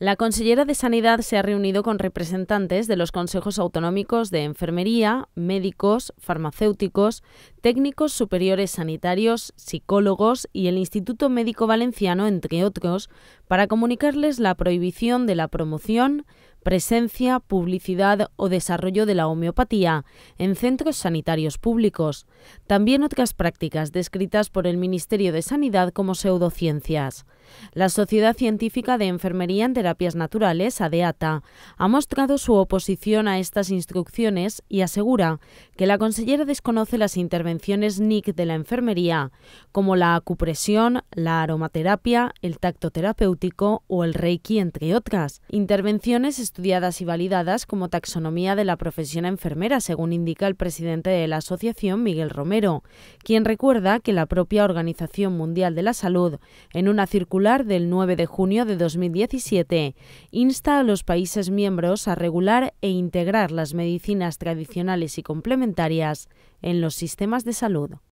La consellera de Sanidad se ha reunido con representantes de los consejos autonómicos de enfermería, médicos, farmacéuticos, técnicos superiores sanitarios, psicólogos y el Instituto Médico Valenciano, entre otros, para comunicarles la prohibición de la promoción, presencia, publicidad o desarrollo de la homeopatía en centros sanitarios públicos, también otras prácticas descritas por el Ministerio de Sanidad como pseudociencias. La Sociedad Científica de Enfermería en Terapias Naturales, ADEATA, ha mostrado su oposición a estas instrucciones y asegura que la consellera desconoce las intervenciones NIC de la enfermería, como la acupresión, la aromaterapia, el tacto terapéutico o el reiki, entre otras, intervenciones estudiadas y validadas como taxonomía de la profesión enfermera, según indica el presidente de la asociación, Miguel Romero, quien recuerda que la propia Organización Mundial de la Salud, en una circular del 9 de junio de 2017, insta a los países miembros a regular e integrar las medicinas tradicionales y complementarias en los sistemas de salud.